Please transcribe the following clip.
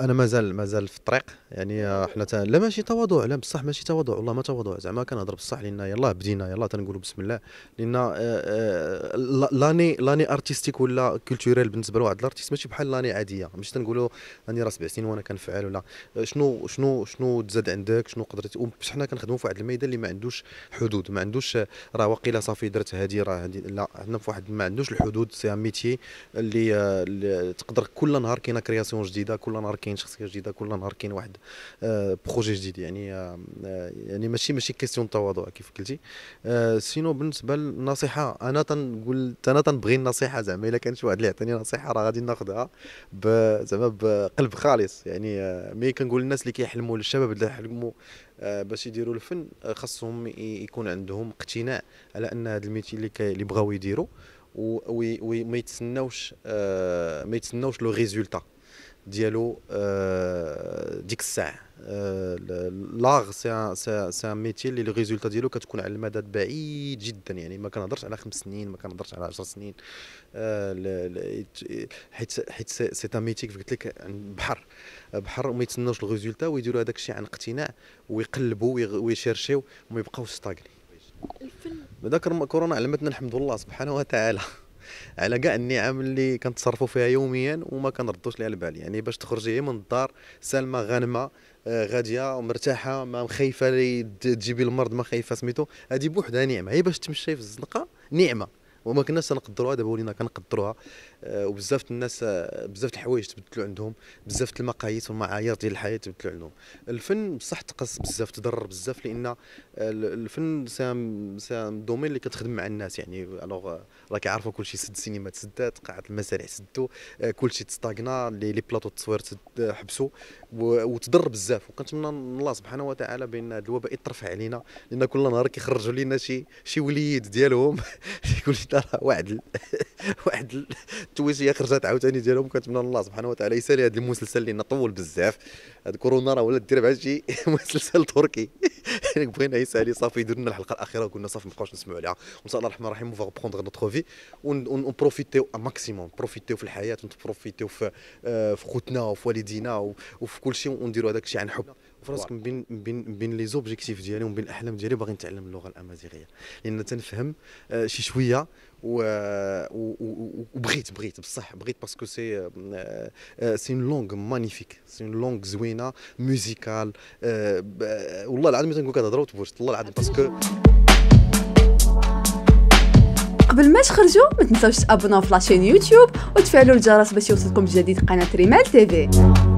انا مازال مازال في الطريق يعني حنا تا... لا ماشي تواضع لا بصح ماشي تواضع والله ما تواضع زعما كنهضر بصح لان يلاه بدينا يلاه تنقولوا بسم الله لان آه، آه، لاني لاني ارتستيك ولا كولتوريل بالنسبه لواحد الارتيست ماشي بحال لاني عاديه ماشي تنقولوا راني راه سبع سنين وانا كنفعل ولا شنو شنو شنو تزاد عندك شنو قدرتي وباش حنا كنخدموا في واحد الميدان اللي ما عندوش حدود ما عندوش راه واقيلا صافي درت هذه راه هادي لا عندنا في واحد ما عندوش الحدود سي ميتي اللي, آه، اللي تقدر كل نهار كاينه كرياسيون جديده جديده كل نهار كاين شخصيه جديده كل نهار كاين واحد آه، بروجي جديد يعني آه، آه، يعني ماشي ماشي كيستيون تواضع كيف قلتي سينو بالنسبه للنصيحه انا تنقول انا تنبغي النصيحه زعما الا كان شي واحد اللي يعطيني نصيحه راه غادي ناخذها زعما بقلب خالص يعني مي كنقول للناس اللي كيحلموا للشباب اللي حلموا باش يديروا الفن خاصهم يكون عندهم اقتناع على ان هذا الميتي اللي اللي بغاو يديروا وما يتسناوش ما يتسناوش لو ريزولتا ديالو آه، ديك الساعه آه، لاغ سي سي ان ميتي اللي لو ريزولتا ديالو كتكون على المدى بعيد جدا يعني ما كنهضرش على خمس سنين ما كنهضرش على 10 سنين آه، حيت حيت سي ان ميتي كيف قلت لك بحر بحر وما يتسناوش الريزولتا ويديروا هذاك الشيء عن اقتناع ويقلبوا ويشيرشيو وما يبقاوش ستاغني الفن ذاك كورونا علمتنا الحمد لله سبحانه وتعالى على كاع النعم اللي كنتصرفوا فيها يوميا وما كنردوش ليها البال يعني باش تخرجي من الدار سالمه غانمه آه، غاديه ومرتاحه ما مخيفه تجيبي المرض ما خايفه سميتو هذه بوحدها نعمه هي باش تمشي في الزنقه نعمه وما كناش تنقدروها دابا ولينا كنقدروها آه، وبزاف الناس آه، بزاف الحوايج تبدلوا عندهم بزاف المقاييس والمعايير ديال الحياه تبدلوا عندهم الفن بصح تقص بزاف تضرر بزاف لان آه، الفن سام سام دومين اللي كتخدم مع الناس يعني الوغ راك عارفه كلشي سد السينما تسدات قاعات المسارح سدوا كلشي تستاغنا لي بلاطو التصوير حبسوا وتضر بزاف وكنتمنى من الله سبحانه وتعالى بان هذا الوباء يترفع علينا لان كل نهار كيخرجوا لنا شي شي وليد ديالهم كلشي حتى واحد ال... واحد التويتيه خرجت عاوتاني ديالهم كنتمنى الله سبحانه وتعالى يسالي هذا المسلسل لان طول بزاف هاد كورونا راه ولات دير بحال شي مسلسل تركي يعني بغينا يسالي صافي درنا لنا الحلقه الاخيره وقلنا صافي ما بقاوش نسمعوا عليها وان شاء الله الرحمن الرحيم فوغ بروندغ نوتخ في ونبروفيتيو ماكسيموم نبروفيتيو في الحياه ونبروفيتيو euh, في خوتنا وفي والدينا وفي كل شيء ونديروا هذاك الشيء عن حب فراسك من بين من بين بين لي زوبجيكتيف ديالي ومن بين الاحلام ديالي باغي نتعلم اللغه الامازيغيه لان تنفهم آه، شي شويه و... وبغيت بغيت بصح بغيت باسكو سي آه، آه، سي اون لونغ مانيفيك سي اون لونغ زوينه ميوزيكال والله العظيم تنقول كتهضر وتبوش والله العظيم باسكو قبل ما تخرجوا ما تنساوش تابوناو في لاشين يوتيوب وتفعلوا الجرس باش يوصلكم جديد قناه ريمال تيفي